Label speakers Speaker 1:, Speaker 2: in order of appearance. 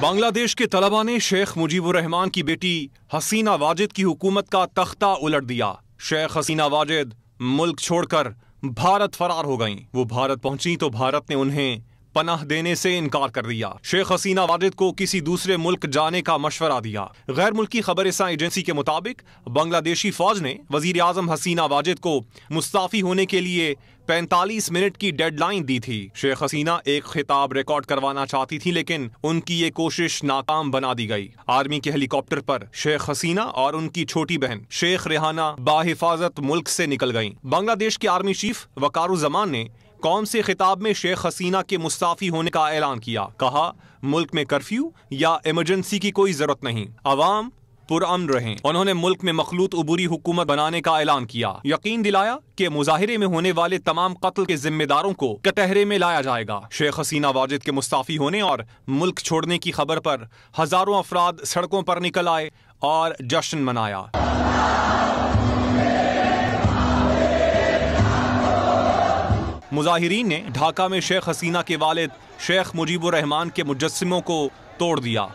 Speaker 1: बांग्लादेश के तलबा ने शेख रहमान की बेटी हसीना वाजिद की हुकूमत का तख्ता उलट दिया शेख हसीना वाजिद मुल्क छोड़कर भारत फरार हो गईं वो भारत पहुंची तो भारत ने उन्हें पनाह देने से इनकार कर दिया शेख हसीना वाजिद को किसी दूसरे मुल्क जाने का मशवरा दिया गैर मुल्की खबर एजेंसी के मुताबिक बांग्लादेशी फौज ने वजीर आजम हसीना वाजिद को मुस्ताफी होने के लिए 45 मिनट की डेडलाइन दी थी शेख हसीना एक खिताब रिकॉर्ड करवाना चाहती थी लेकिन उनकी ये कोशिश नाकाम बना दी गई आर्मी के हेलीकॉप्टर पर शेख हसीना और उनकी छोटी बहन शेख रेहाना बाहिफाजत मुल्क से निकल गईं। बांग्लादेश के आर्मी चीफ वकारुजमान ने कौम से खिताब में शेख हसीना के मुस्ताफ़ी होने का ऐलान किया कहा मुल्क में कर्फ्यू या इमरजेंसी की कोई ज़रूरत नहीं आवाम पुरान रहे उन्होंने मुल्क में मखलूत अबूरी हुकूमत बनाने का ऐलान किया यकीन दिलाया के मुजाहरे में होने वाले तमाम कत्ल के जिम्मेदारों को कटहरे में लाया जाएगा शेख हसीना वाजिद के मुस्ताफ़ी होने और मुल्क छोड़ने की खबर पर हज़ारों अफराद सड़कों पर निकल आए और जश्न मनाया मुजाहरीन ने ढाका में शेख हसीना के वालिद शेख मुजीबुर रहमान के मुजस्मों को तोड़ दिया